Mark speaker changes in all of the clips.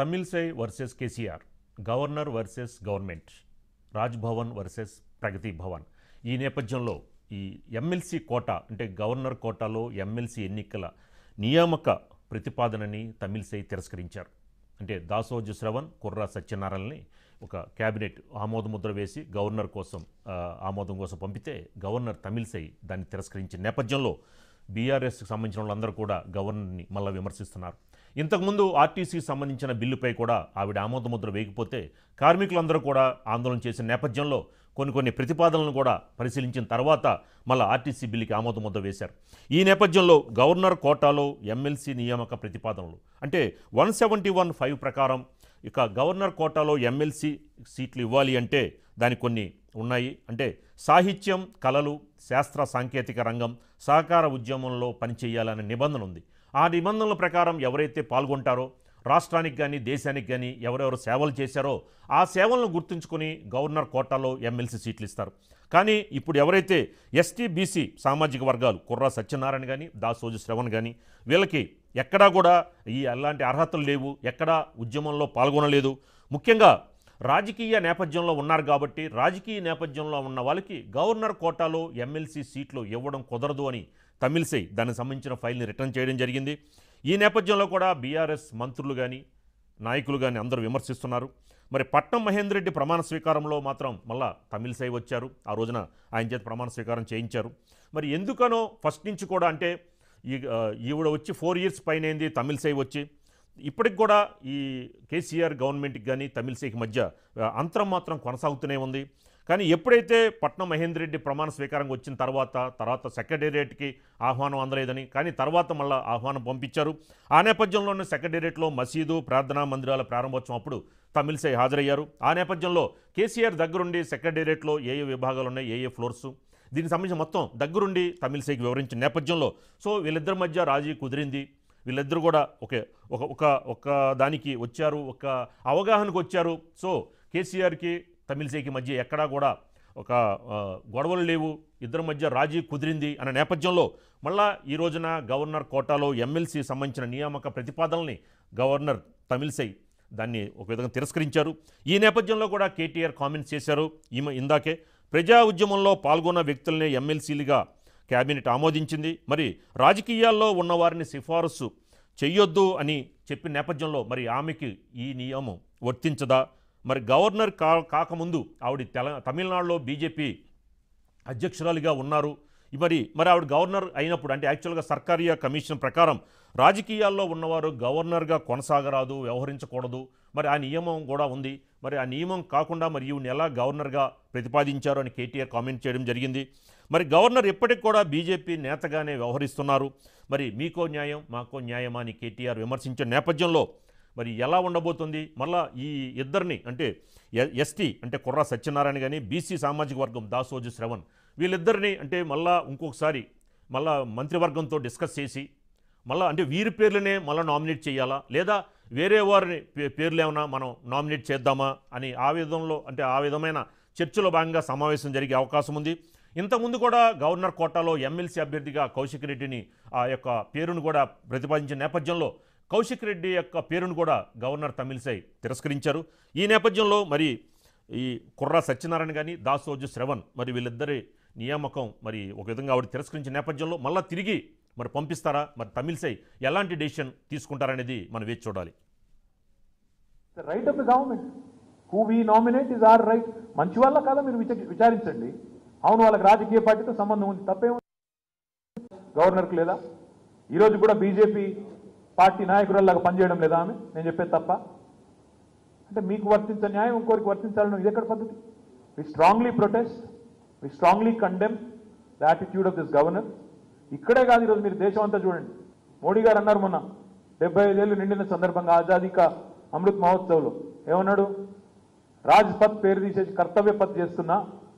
Speaker 1: తమిళ్సై versus KCR governor versus government Raj Bhavan versus Pragathi Bhavan ఈ నేపథ్యంలో ఈ ఎమ్మెల్సీ కోటా అంటే గవర్నర్ కోటాలో ఎమ్మెల్సీ ఎన్నికల నియామక ప్రతిపాదనని తమిళ్సై తిరస్కరించారు అంటే దాసోజు శ్రవణ్ కుర్రా సత్యనారాయణని ఒక క్యాబినెట్ ఆమోదముద్ర వేసి గవర్నర్ కోసం ఆమోదం కోసం పంపితే గవర్నర్ తమిళ్సై దాన్ని తిరస్కరించిన నేపథ్యంలో బీఆర్ఎస్కి సంబంధించిన వాళ్ళందరూ కూడా గవర్నర్ని మళ్ళీ విమర్శిస్తున్నారు ఇంతకుముందు ఆర్టీసీకి సంబంధించిన బిల్లుపై కూడా ఆవిడ ఆమోదముద్ర వేయకపోతే కార్మికులందరూ కూడా ఆందోళన చేసిన నేపథ్యంలో కొన్ని కొన్ని ప్రతిపాదనలను కూడా పరిశీలించిన తర్వాత మళ్ళీ ఆర్టీసీ బిల్లుకి ఆమోదముద్ర వేశారు ఈ నేపథ్యంలో గవర్నర్ కోటాలో ఎమ్మెల్సీ నియామక ప్రతిపాదనలు అంటే వన్ సెవెంటీ వన్ ఫైవ్ ప్రకారం ఇక గవర్నర్ కోటాలో ఎమ్మెల్సీ సీట్లు ఇవ్వాలి అంటే దానికి కొన్ని ఉన్నాయి అంటే సాహిత్యం కళలు శాస్త్ర సాంకేతిక రంగం సహకార ఉద్యమంలో పనిచేయాలనే నిబంధన ఉంది ఆ నిబంధనల ప్రకారం ఎవరైతే పాల్గొంటారో రాష్ట్రానికి కానీ దేశానికి కానీ ఎవరెవరు సేవలు చేశారో ఆ సేవలను గుర్తుంచుకొని గవర్నర్ కోటాలో ఎమ్మెల్సీ సీట్లు ఇస్తారు కానీ ఇప్పుడు ఎవరైతే ఎస్టీబీసీ సామాజిక వర్గాలు కుర్రా సత్యనారాయణ కానీ దాసోజు శ్రవణ్ కానీ వీళ్ళకి ఎక్కడా కూడా ఈ అలాంటి అర్హతలు లేవు ఎక్కడా ఉద్యమంలో పాల్గొనలేదు ముఖ్యంగా రాజకీయ నేపథ్యంలో ఉన్నారు కాబట్టి రాజకీయ నేపథ్యంలో ఉన్న వాళ్ళకి గవర్నర్ కోటాలో ఎమ్మెల్సీ సీట్లు ఇవ్వడం కుదరదు అని తమిళసై దానికి సంబంధించిన ఫైల్ని రిటర్న్ చేయడం జరిగింది ఈ నేపథ్యంలో కూడా బీఆర్ఎస్ మంత్రులు కానీ నాయకులు కానీ అందరూ విమర్శిస్తున్నారు మరి పట్నం మహేందర్ రెడ్డి ప్రమాణ స్వీకారంలో మాత్రం మళ్ళా తమిళసై వచ్చారు ఆ రోజున ఆయన చేత ప్రమాణ స్వీకారం చేయించారు మరి ఎందుకనో ఫస్ట్ నుంచి కూడా అంటే ఈ ఈవిడ వచ్చి ఫోర్ ఇయర్స్ పైన అయింది తమిళసై వచ్చి ఇప్పటికి కూడా ఈ కేసీఆర్ గవర్నమెంట్కి కానీ తమిళసైకి మధ్య అంతరం మాత్రం కొనసాగుతూనే ఉంది కానీ ఎప్పుడైతే పట్నం మహేంద్ర రెడ్డి ప్రమాణ స్వీకారం వచ్చిన తర్వాత తర్వాత సెక్రటేరియట్కి ఆహ్వానం అందలేదని కానీ తర్వాత మళ్ళీ ఆహ్వానం పంపించారు ఆ నేపథ్యంలోనే సెక్రటేరియట్లో మసీదు ప్రార్థనా మందిరాల ప్రారంభోత్సవం అప్పుడు తమిళసై హాజరయ్యారు ఆ నేపథ్యంలో కేసీఆర్ దగ్గరుండి సెక్రటేరియట్లో ఏ ఏ విభాగాలు ఉన్నాయి ఏ ఏ ఫ్లోర్సు దీనికి సంబంధించి మొత్తం దగ్గరుండి తమిళసైకి వివరించిన నేపథ్యంలో సో వీళ్ళిద్దరి మధ్య రాజీ కుదిరింది వీళ్ళిద్దరూ కూడా ఒకే ఒక ఒక ఒక దానికి వచ్చారు ఒక అవగాహనకు వచ్చారు సో కేసీఆర్కి తమిళసైకి మధ్య ఎక్కడా కూడా ఒక గొడవలు లేవు ఇద్దరి మధ్య రాజీ కుదిరింది అనే నేపథ్యంలో మళ్ళా ఈ రోజున గవర్నర్ కోటాలో ఎమ్మెల్సీ సంబంధించిన నియామక ప్రతిపాదనల్ని గవర్నర్ తమిళసై దాన్ని ఒక విధంగా తిరస్కరించారు ఈ నేపథ్యంలో కూడా కేటీఆర్ కామెంట్స్ చేశారు ఈమె ఇందాకే ప్రజా ఉద్యమంలో పాల్గొన్న వ్యక్తులనే ఎమ్మెల్సీలుగా కేబినెట్ ఆమోదించింది మరి రాజకీయాల్లో ఉన్నవారిని సిఫారసు చెయ్యొద్దు అని చెప్పిన నేపథ్యంలో మరి ఆమెకి ఈ నియమం వర్తించదా మరి గవర్నర్ కా కాకముందు ఆవిడ తెల తమిళనాడులో బీజేపీ అధ్యక్షురాలిగా ఉన్నారు మరి మరి ఆవిడ గవర్నర్ అయినప్పుడు అంటే యాక్చువల్గా సర్కారీయ కమిషన్ ప్రకారం రాజకీయాల్లో ఉన్నవారు గవర్నర్గా కొనసాగరాదు వ్యవహరించకూడదు మరి ఆ నియమం కూడా ఉంది మరి ఆ నియమం కాకుండా మరి ఈవిని ఎలా గవర్నర్గా ప్రతిపాదించారు అని కేటీఆర్ కామెంట్ చేయడం జరిగింది మరి గవర్నర్ ఇప్పటికి కూడా బీజేపీ నేతగానే వ్యవహరిస్తున్నారు మరి మీకో న్యాయం మాకో న్యాయమా అని కేటీఆర్ విమర్శించిన నేపథ్యంలో మరి ఎలా ఉండబోతుంది మళ్ళా ఈ ఇద్దరిని అంటే ఎస్టీ అంటే కుర్రా సత్యనారాయణ కానీ బీసీ సామాజిక వర్గం దాసోజు శ్రవణ్ వీళ్ళిద్దరిని అంటే మళ్ళా ఇంకొకసారి మళ్ళా మంత్రివర్గంతో డిస్కస్ చేసి మళ్ళీ అంటే వీరి పేర్లనే మళ్ళీ నామినేట్ చేయాలా లేదా వేరే వారిని పేర్లు ఏమైనా మనం నామినేట్ చేద్దామా అని ఆ విధంలో అంటే ఆ విధమైన చర్చలో భాగంగా సమావేశం జరిగే అవకాశం ఉంది ఇంతకుముందు కూడా గవర్నర్ కోటాలో ఎమ్మెల్సీ అభ్యర్థిగా కౌశిక్ రెడ్డిని ఆ యొక్క పేరును కూడా ప్రతిపాదించిన నేపథ్యంలో కౌశిక్ రెడ్డి యొక్క పేరును కూడా గవర్నర్ తమిళసై తిరస్కరించారు ఈ నేపథ్యంలో మరి ఈ కుర్రా సత్యనారాయణ కానీ దాసోజు శ్రవణ్ మరి వీళ్ళిద్దరి నియామకం మరి ఒక విధంగా ఆవిడ తిరస్కరించిన నేపథ్యంలో మళ్ళీ తిరిగి మరి పంపిస్తారా మరి తమిళసై ఎలాంటి డెసిషన్ తీసుకుంటారనేది మనం వేచి చూడాలి
Speaker 2: right of government who we nominate is our right మంచి వాళ్ళ కాదా మీరు విచారించండి అవును వాళ్ళకి రాజకీయ పార్టీతో సంబంధం ఉంది తప్పే గవర్నర్కి లేదా ఈరోజు కూడా బీజేపీ పార్టీ నాయకురాల్లాగా పనిచేయడం లేదా ఆమె నేను చెప్పేది తప్ప అంటే మీకు వర్తించే న్యాయం ఇంకోరికి వర్తించాలని ఇది ఎక్కడ పద్ధతి we strongly protest we strongly condemn the attitude of this governor ఇక్కడే కాదు ఈరోజు మీరు దేశం అంతా చూడండి మోడీ గారు అన్నారు మొన్న డెబ్బై ఐదేళ్ళు నిండిన సందర్భంగా ఆజాదీ కా అమృత్ మహోత్సవ్లో ఏమన్నాడు రాజ్పథ్ పేరు తీసేసి కర్తవ్య పథ్ చేస్తున్నా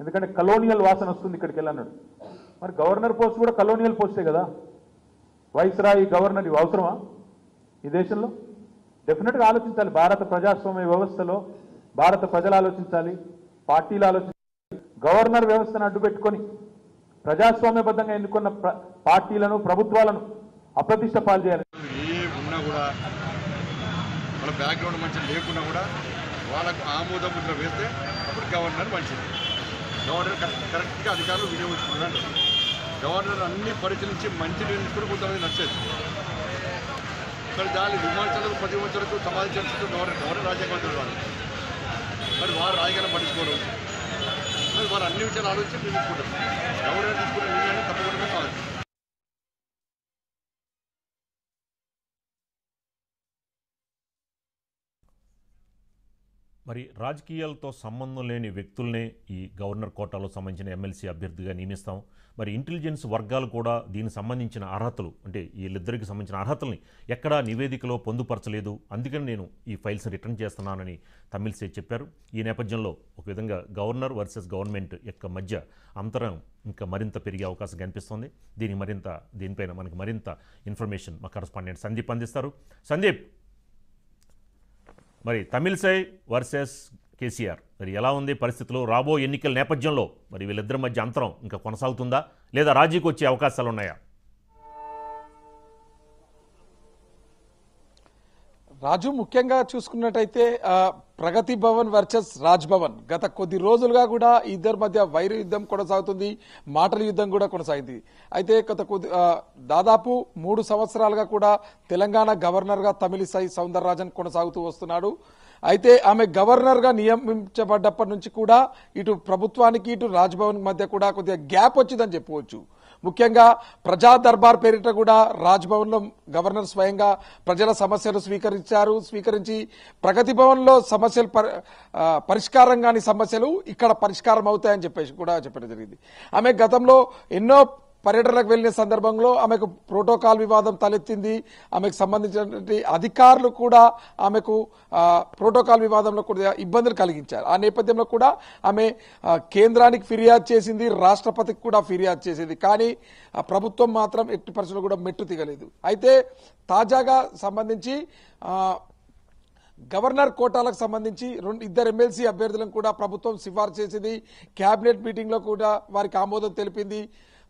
Speaker 2: ఎందుకంటే కలోనియల్ వాసన వస్తుంది ఇక్కడికి వెళ్ళన్నాడు మరి గవర్నర్ పోస్ట్ కూడా కలోనియల్ పోస్టే కదా వైస్రాయి గవర్నర్ ఇవి అవసరమా ఈ దేశంలో డెఫినెట్గా ఆలోచించాలి భారత ప్రజాస్వామ్య వ్యవస్థలో భారత ప్రజలు ఆలోచించాలి పార్టీలు ఆలోచించాలి గవర్నర్ వ్యవస్థను అడ్డుపెట్టుకొని ప్రజాస్వామ్యబద్ధంగా ఎన్నుకున్న పార్టీలను ప్రభుత్వాలను అప్రతిష్ట పాలు చేయాలి కూడా వాళ్ళ బ్యాక్గ్రౌండ్ మంచిగా లేకున్నా కూడా వాళ్ళకు ఆమోదం వేస్తే అప్పుడు గవర్నర్ మంచిది గవర్నర్ కరెక్ట్గా అధికారులు వినియోగించుకున్నాడు గవర్నర్ అన్ని పరిశీలించి మంచి నిర్ణయించుకుని కొంతమంది నచ్చేది మరి దాని విమర్శలకు ప్రతిమర్శలకు సమాధి చేస్తూ గవర్నర్ గవర్నర్ మంత్రులు వాళ్ళు మరి వారు రాజకీయాలు పట్టించుకోరు
Speaker 3: మరి అన్ని విషయాలు ఆలోచించి మేము తీసుకుంటాం ఎవరైనా తీసుకుంటే తప్పకుండా కావాలి
Speaker 1: మరి రాజకీయాలతో సంబంధం లేని వ్యక్తుల్నే ఈ గవర్నర్ కోటాలో సంబంధించిన ఎమ్మెల్సీ అభ్యర్థిగా నియమిస్తాం మరి ఇంటెలిజెన్స్ వర్గాలు కూడా దీనికి సంబంధించిన అర్హతలు అంటే వీళ్ళిద్దరికి సంబంధించిన అర్హతల్ని ఎక్కడా నివేదికలో పొందుపరచలేదు అందుకని నేను ఈ ఫైల్స్ని రిటర్న్ చేస్తున్నానని సే చెప్పారు ఈ నేపథ్యంలో ఒక విధంగా గవర్నర్ వర్సెస్ గవర్నమెంట్ యొక్క మధ్య అంతరం ఇంకా మరింత పెరిగే అవకాశం కనిపిస్తుంది దీనికి మరింత దీనిపైన మనకి మరింత ఇన్ఫర్మేషన్ మా కరస్పాండెంట్ సందీప్ అందిస్తారు సందీప్ మరి తమిళసై వర్సెస్ కేసీఆర్ మరి ఎలా ఉంది పరిస్థితులు రాబో ఎన్నికల నేపథ్యంలో మరి వీళ్ళిద్దరి మధ్య అంతరం ఇంకా కొనసాగుతుందా లేదా రాజీకి వచ్చే అవకాశాలు ఉన్నాయా రాజు ముఖ్యంగా
Speaker 3: చూసుకున్నట్టయితే ప్రగతి భవన్ వర్సెస్ రాజ్ భవన్ గత కొద్ది రోజులుగా కూడా ఇద్దరి మధ్య వైర యుద్ధం కొనసాగుతుంది మాటల యుద్ధం కూడా కొనసాగింది అయితే గత కొద్ది దాదాపు మూడు సంవత్సరాలుగా కూడా తెలంగాణ గవర్నర్గా తమిళిసై రాజన్ కొనసాగుతూ వస్తున్నాడు అయితే ఆమె గవర్నర్గా నియమించబడ్డప్పటి నుంచి కూడా ఇటు ప్రభుత్వానికి ఇటు రాజ్భవన్ మధ్య కూడా కొద్దిగా గ్యాప్ వచ్చిందని చెప్పవచ్చు ముఖ్యంగా ప్రజా దర్బార్ పేరిట కూడా రాజ్భవన్లో గవర్నర్ స్వయంగా ప్రజల సమస్యలు స్వీకరించారు స్వీకరించి ప్రగతి భవన్లో సమస్యలు పరిష్కారం కాని సమస్యలు ఇక్కడ పరిష్కారం అవుతాయని చెప్పేసి కూడా చెప్పడం జరిగింది ఆమె గతంలో ఎన్నో పర్యటనకు వెళ్లిన సందర్భంలో ఆమెకు ప్రోటోకాల్ వివాదం తలెత్తింది ఆమెకు సంబంధించినటువంటి అధికారులు కూడా ఆమెకు ప్రోటోకాల్ వివాదంలో కూడా ఇబ్బందులు కలిగించారు ఆ నేపథ్యంలో కూడా ఆమె కేంద్రానికి ఫిర్యాదు చేసింది రాష్ట్రపతికి కూడా ఫిర్యాదు చేసింది కానీ ప్రభుత్వం మాత్రం ఎట్టి పరిస్థితులు కూడా మెట్టు తిగలేదు అయితే తాజాగా సంబంధించి గవర్నర్ కోటాలకు సంబంధించి రెండు ఇద్దరు ఎమ్మెల్సీ అభ్యర్థులను కూడా ప్రభుత్వం సిఫార్సు చేసింది కేబినెట్ మీటింగ్లో కూడా వారికి ఆమోదం తెలిపింది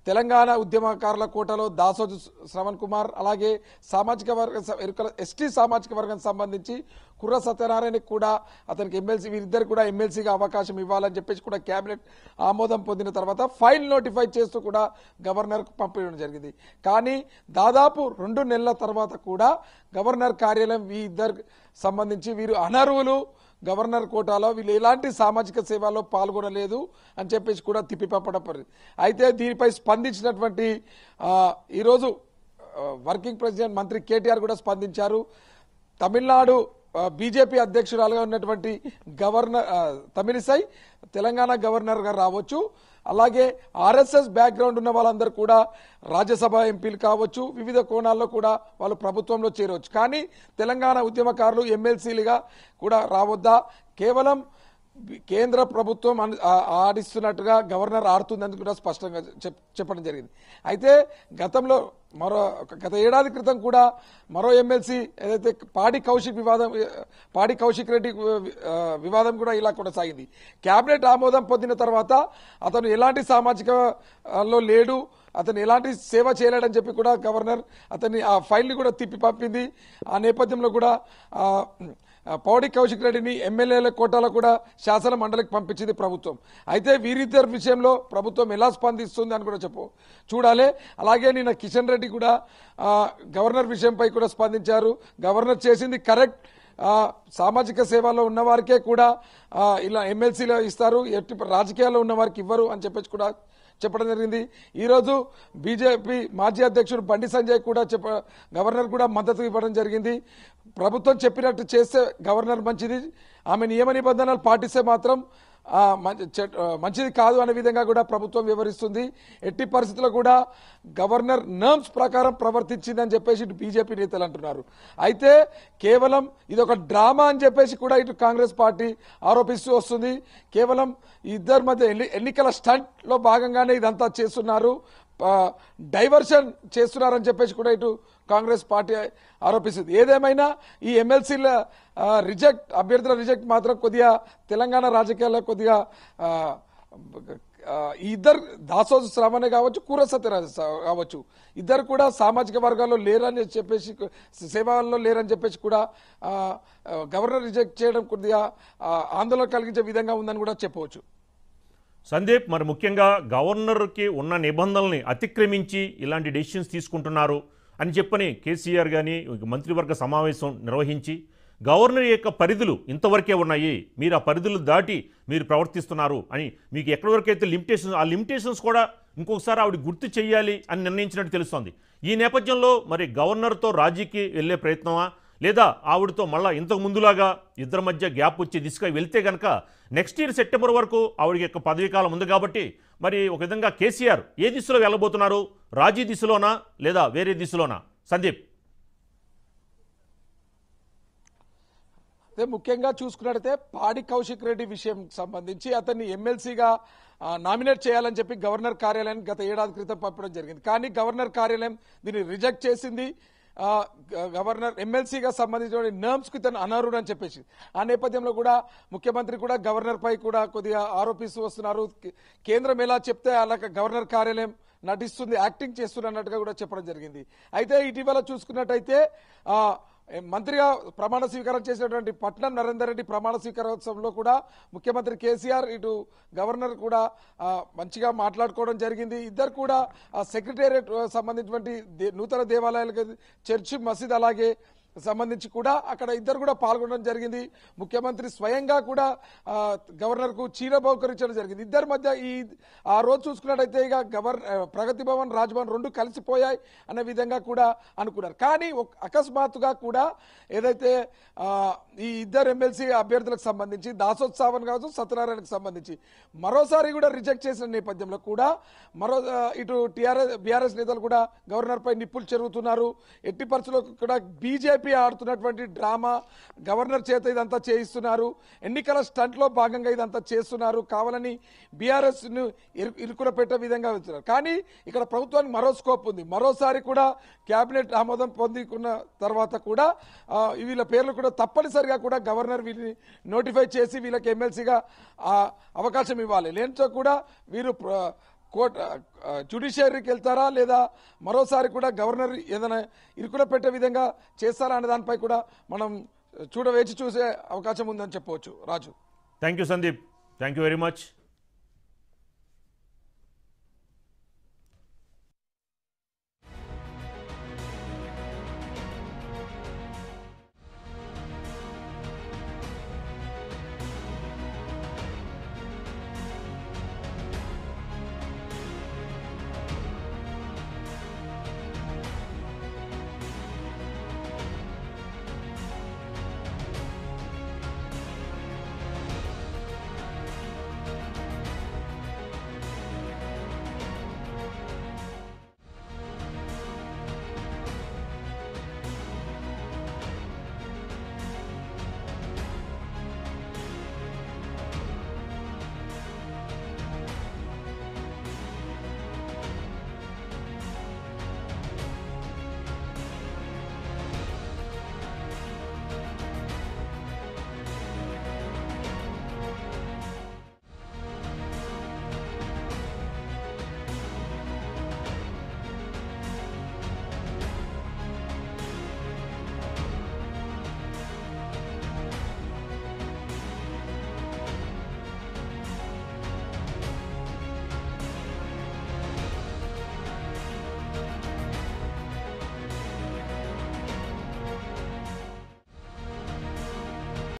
Speaker 3: తెలంగాణ ఉద్యమకారుల కోటలో దాసోజు శ్రవణ్ కుమార్ అలాగే సామాజిక వర్గ ఎస్టీ సామాజిక వర్గం సంబంధించి కుర్ర సత్యనారాయణకి కూడా అతనికి ఎమ్మెల్సీ వీరిద్దరు కూడా ఎమ్మెల్సీగా అవకాశం ఇవ్వాలని చెప్పేసి కూడా కేబినెట్ ఆమోదం పొందిన తర్వాత ఫైల్ నోటిఫై చేస్తూ కూడా గవర్నర్కు పంపించడం జరిగింది కానీ దాదాపు రెండు నెలల తర్వాత కూడా గవర్నర్ కార్యాలయం ఈ ఇద్దరు సంబంధించి వీరు అనర్వులు గవర్నర్ కోటాలో వీళ్ళు ఎలాంటి సామాజిక సేవలో పాల్గొనలేదు అని చెప్పేసి కూడా తిప్పిపప్పడం అయితే దీనిపై స్పందించినటువంటి ఈరోజు వర్కింగ్ ప్రెసిడెంట్ మంత్రి కేటీఆర్ కూడా స్పందించారు తమిళనాడు బీజేపీ అధ్యక్షురాలుగా ఉన్నటువంటి గవర్నర్ తమిళిసై తెలంగాణ గవర్నర్గా రావచ్చు అలాగే ఆర్ఎస్ఎస్ బ్యాక్గ్రౌండ్ ఉన్న వాళ్ళందరూ కూడా రాజ్యసభ ఎంపీలు కావచ్చు వివిధ కోణాల్లో కూడా వాళ్ళు ప్రభుత్వంలో చేరవచ్చు కానీ తెలంగాణ ఉద్యమకారులు ఎమ్మెల్సీలుగా కూడా రావద్దా కేవలం కేంద్ర ప్రభుత్వం ఆడిస్తున్నట్టుగా గవర్నర్ అని కూడా స్పష్టంగా చెప్పడం జరిగింది అయితే గతంలో మరో గత ఏడాది క్రితం కూడా మరో ఎమ్మెల్సీ ఏదైతే పాడి కౌశిక్ వివాదం పాడి కౌశిక్ రెడ్డి వివాదం కూడా ఇలా కొనసాగింది కేబినెట్ ఆమోదం పొందిన తర్వాత అతను ఎలాంటి సామాజికలో లేడు అతను ఎలాంటి సేవ చేయలేడని చెప్పి కూడా గవర్నర్ అతని ఆ ఫైల్ని కూడా తిప్పి పంపింది ఆ నేపథ్యంలో కూడా పౌడి కౌశిక్ రెడ్డిని ఎమ్మెల్యేల కోటాలో కూడా శాసన మండలికి పంపించింది ప్రభుత్వం అయితే వీరిద్దరి విషయంలో ప్రభుత్వం ఎలా స్పందిస్తుంది అని కూడా చెప్పు చూడాలి అలాగే నిన్న కిషన్ రెడ్డి కూడా గవర్నర్ విషయంపై కూడా స్పందించారు గవర్నర్ చేసింది కరెక్ట్ సామాజిక సేవలో ఉన్న వారికే కూడా ఇలా ఎమ్మెల్సీలో ఇస్తారు ఎట్టి రాజకీయాల్లో ఉన్న వారికి ఇవ్వరు అని చెప్పేసి కూడా చెప్పడం జరిగింది ఈరోజు బీజేపీ మాజీ అధ్యక్షుడు బండి సంజయ్ కూడా చెప్ప గవర్నర్ కూడా మద్దతు ఇవ్వడం జరిగింది ప్రభుత్వం చెప్పినట్టు చేస్తే గవర్నర్ మంచిది ఆమె నియమ నిబంధనలు పాటిస్తే మాత్రం మంచిది కాదు అనే విధంగా కూడా ప్రభుత్వం వివరిస్తుంది ఎట్టి పరిస్థితుల్లో కూడా గవర్నర్ నర్మ్స్ ప్రకారం ప్రవర్తించిందని చెప్పేసి ఇటు బీజేపీ నేతలు అంటున్నారు అయితే కేవలం ఇది ఒక డ్రామా అని చెప్పేసి కూడా ఇటు కాంగ్రెస్ పార్టీ ఆరోపిస్తూ వస్తుంది కేవలం ఇద్దరి మధ్య ఎన్నికల స్టంట్లో భాగంగానే ఇదంతా చేస్తున్నారు డైవర్షన్ చేస్తున్నారని చెప్పేసి కూడా ఇటు కాంగ్రెస్ పార్టీ ఆరోపిస్తుంది ఏదేమైనా ఈ ఎమ్మెల్సీల రిజెక్ట్ అభ్యర్థుల రిజెక్ట్ మాత్రం కొద్దిగా తెలంగాణ రాజకీయాల్లో కొద్దిగా ఇద్దరు దాసోజు శ్రావణే కావచ్చు కూర సత్యరాజ కావచ్చు ఇద్దరు కూడా సామాజిక వర్గాల్లో లేరని చెప్పేసి సేవల్లో లేరని చెప్పేసి కూడా గవర్నర్ రిజెక్ట్ చేయడం కొద్దిగా ఆందోళన కలిగించే విధంగా ఉందని కూడా చెప్పవచ్చు
Speaker 1: సందీప్ మరి ముఖ్యంగా గవర్నర్కి ఉన్న నిబంధనల్ని అతిక్రమించి ఇలాంటి డెసిషన్స్ తీసుకుంటున్నారు అని చెప్పని కేసీఆర్ కానీ మంత్రివర్గ సమావేశం నిర్వహించి గవర్నర్ యొక్క పరిధులు ఇంతవరకే ఉన్నాయి మీరు ఆ పరిధులు దాటి మీరు ప్రవర్తిస్తున్నారు అని మీకు ఎక్కడివరకైతే అయితే లిమిటేషన్స్ ఆ లిమిటేషన్స్ కూడా ఇంకొకసారి ఆవిడ గుర్తు చేయాలి అని నిర్ణయించినట్టు తెలుస్తోంది ఈ నేపథ్యంలో మరి గవర్నర్తో రాజీకి వెళ్ళే ప్రయత్నమా లేదా ఆవిడతో మళ్ళీ ఇంతకు ముందులాగా ఇద్దరి మధ్య గ్యాప్ వచ్చి దిశగా వెళ్తే గనక నెక్స్ట్ ఇయర్ సెప్టెంబర్ వరకు ఆవిడ యొక్క పదవీ కాలం ఉంది కాబట్టి మరి ఒక విధంగా కేసీఆర్ ఏ దిశలో వెళ్ళబోతున్నారు రాజీ దిశలోనా లేదా వేరే దిశలోనా సందీప్
Speaker 3: అదే ముఖ్యంగా చూసుకున్నట్టయితే పాడి కౌశిక్ రెడ్డి విషయం సంబంధించి అతన్ని ఎమ్మెల్సీగా నామినేట్ చేయాలని చెప్పి గవర్నర్ కార్యాలయం గత ఏడాది క్రితం పంపడం జరిగింది కానీ గవర్నర్ కార్యాలయం దీన్ని రిజెక్ట్ చేసింది గవర్నర్ ఎమ్మెల్సీగా సంబంధించిన కి తను అనర్హుడు అని చెప్పేసి ఆ నేపథ్యంలో కూడా ముఖ్యమంత్రి కూడా గవర్నర్ పై కూడా కొద్దిగా ఆరోపిస్తూ వస్తున్నారు కేంద్రం ఎలా చెప్తే అలా గవర్నర్ కార్యాలయం నటిస్తుంది యాక్టింగ్ చేస్తున్నట్టుగా కూడా చెప్పడం జరిగింది అయితే ఇటీవల చూసుకున్నట్టయితే మంత్రిగా ప్రమాణ స్వీకారం చేసినటువంటి పట్నం నరేందర్ రెడ్డి ప్రమాణ స్వీకారోత్సవంలో కూడా ముఖ్యమంత్రి కేసీఆర్ ఇటు గవర్నర్ కూడా మంచిగా మాట్లాడుకోవడం జరిగింది ఇద్దరు కూడా సెక్రటేరియట్ సంబంధించినటువంటి నూతన దేవాలయాలకు చర్చి మసీద్ అలాగే సంబంధించి కూడా అక్కడ ఇద్దరు కూడా పాల్గొనడం జరిగింది ముఖ్యమంత్రి స్వయంగా కూడా గవర్నర్ కు చీర బహుకరించడం జరిగింది ఇద్దరి మధ్య ఈ ఆ రోజు చూసుకున్నట్టయితే ఇక గవర్ ప్రగతి భవన్ రాజ్భవన్ రెండు కలిసిపోయాయి అనే విధంగా కూడా అనుకున్నారు కానీ అకస్మాత్తుగా కూడా ఏదైతే ఈ ఇద్దరు ఎమ్మెల్సీ అభ్యర్థులకు సంబంధించి దాసోత్సవం కావచ్చు సత్యనారాయణకు సంబంధించి మరోసారి కూడా రిజెక్ట్ చేసిన నేపథ్యంలో కూడా మరో ఇటు టీఆర్ఎస్ బీఆర్ఎస్ నేతలు కూడా గవర్నర్ పై నిప్పులు చెరుగుతున్నారు ఎట్టి పరిస్థితుల్లో కూడా బీజేపీ బీజేపీ ఆడుతున్నటువంటి డ్రామా గవర్నర్ చేత ఇదంతా చేయిస్తున్నారు ఎన్నికల స్టంట్లో భాగంగా ఇదంతా చేస్తున్నారు కావాలని బీఆర్ఎస్ను ఇరుకున పెట్టే విధంగా వెళ్తున్నారు కానీ ఇక్కడ ప్రభుత్వానికి మరో స్కోప్ ఉంది మరోసారి కూడా కేబినెట్ ఆమోదం పొందుకున్న తర్వాత కూడా వీళ్ళ పేర్లు కూడా తప్పనిసరిగా కూడా గవర్నర్ వీళ్ళని నోటిఫై చేసి వీళ్ళకి ఎమ్మెల్సీగా అవకాశం ఇవ్వాలి లేనితో కూడా వీరు కోర్ట్ జ్యుడిషియరీకి వెళ్తారా లేదా మరోసారి కూడా గవర్నర్ ఏదైనా ఇరుకుల పెట్టే విధంగా చేస్తారా అనే దానిపై కూడా మనం చూడవేచి చూసే అవకాశం ఉందని చెప్పవచ్చు Raju
Speaker 1: thank Sandeep thank very much